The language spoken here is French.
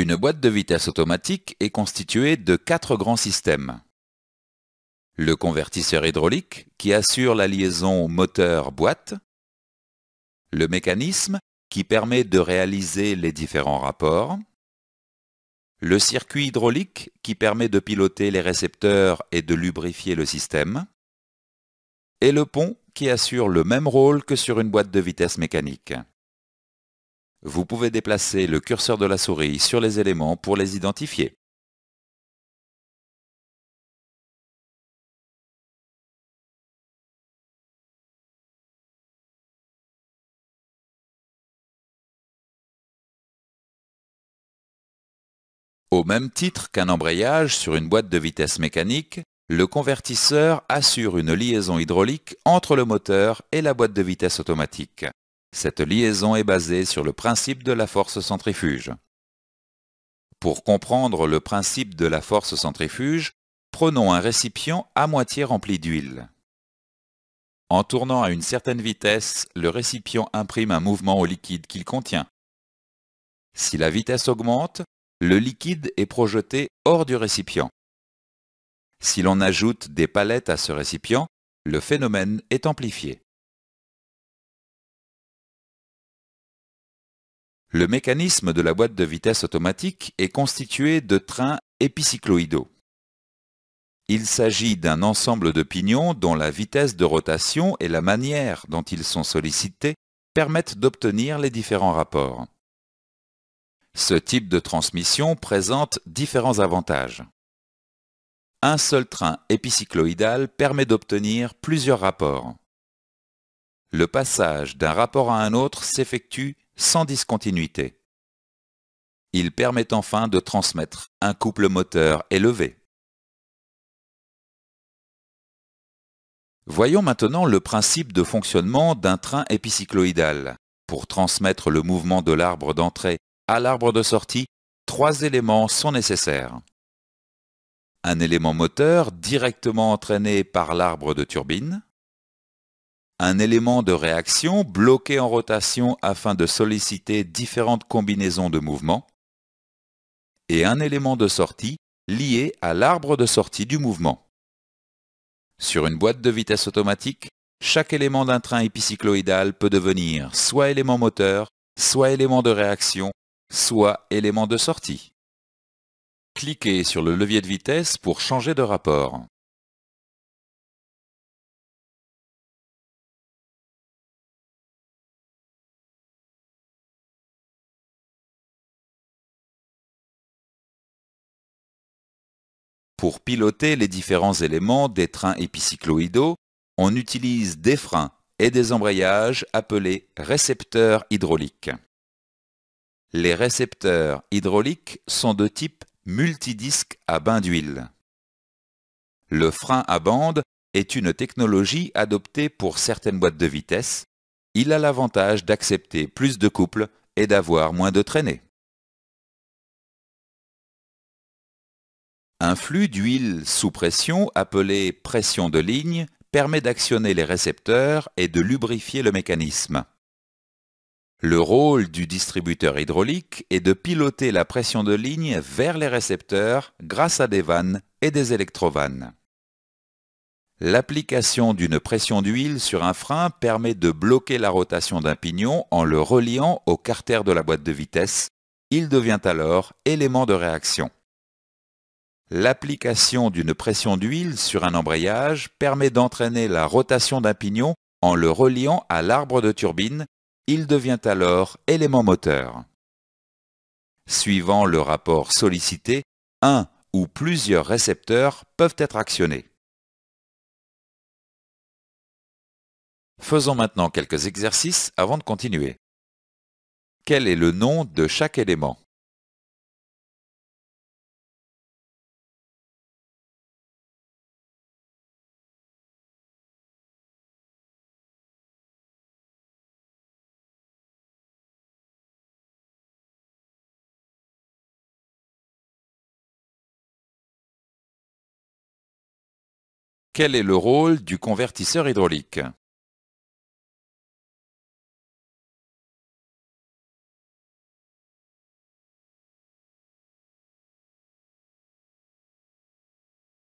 Une boîte de vitesse automatique est constituée de quatre grands systèmes. Le convertisseur hydraulique qui assure la liaison moteur-boîte. Le mécanisme qui permet de réaliser les différents rapports. Le circuit hydraulique qui permet de piloter les récepteurs et de lubrifier le système. Et le pont qui assure le même rôle que sur une boîte de vitesse mécanique. Vous pouvez déplacer le curseur de la souris sur les éléments pour les identifier. Au même titre qu'un embrayage sur une boîte de vitesse mécanique, le convertisseur assure une liaison hydraulique entre le moteur et la boîte de vitesse automatique. Cette liaison est basée sur le principe de la force centrifuge. Pour comprendre le principe de la force centrifuge, prenons un récipient à moitié rempli d'huile. En tournant à une certaine vitesse, le récipient imprime un mouvement au liquide qu'il contient. Si la vitesse augmente, le liquide est projeté hors du récipient. Si l'on ajoute des palettes à ce récipient, le phénomène est amplifié. Le mécanisme de la boîte de vitesse automatique est constitué de trains épicycloïdaux. Il s'agit d'un ensemble de pignons dont la vitesse de rotation et la manière dont ils sont sollicités permettent d'obtenir les différents rapports. Ce type de transmission présente différents avantages. Un seul train épicycloïdal permet d'obtenir plusieurs rapports. Le passage d'un rapport à un autre s'effectue sans discontinuité. Il permet enfin de transmettre un couple moteur élevé. Voyons maintenant le principe de fonctionnement d'un train épicycloïdal. Pour transmettre le mouvement de l'arbre d'entrée à l'arbre de sortie, trois éléments sont nécessaires. Un élément moteur directement entraîné par l'arbre de turbine, un élément de réaction bloqué en rotation afin de solliciter différentes combinaisons de mouvements, et un élément de sortie lié à l'arbre de sortie du mouvement. Sur une boîte de vitesse automatique, chaque élément d'un train épicycloïdal peut devenir soit élément moteur, soit élément de réaction, soit élément de sortie. Cliquez sur le levier de vitesse pour changer de rapport. Pour piloter les différents éléments des trains épicycloïdaux, on utilise des freins et des embrayages appelés récepteurs hydrauliques. Les récepteurs hydrauliques sont de type multidisque à bain d'huile. Le frein à bande est une technologie adoptée pour certaines boîtes de vitesse. Il a l'avantage d'accepter plus de couples et d'avoir moins de traînées. Un flux d'huile sous pression, appelé pression de ligne, permet d'actionner les récepteurs et de lubrifier le mécanisme. Le rôle du distributeur hydraulique est de piloter la pression de ligne vers les récepteurs grâce à des vannes et des électrovannes. L'application d'une pression d'huile sur un frein permet de bloquer la rotation d'un pignon en le reliant au carter de la boîte de vitesse. Il devient alors élément de réaction. L'application d'une pression d'huile sur un embrayage permet d'entraîner la rotation d'un pignon en le reliant à l'arbre de turbine. Il devient alors élément moteur. Suivant le rapport sollicité, un ou plusieurs récepteurs peuvent être actionnés. Faisons maintenant quelques exercices avant de continuer. Quel est le nom de chaque élément quel est le rôle du convertisseur hydraulique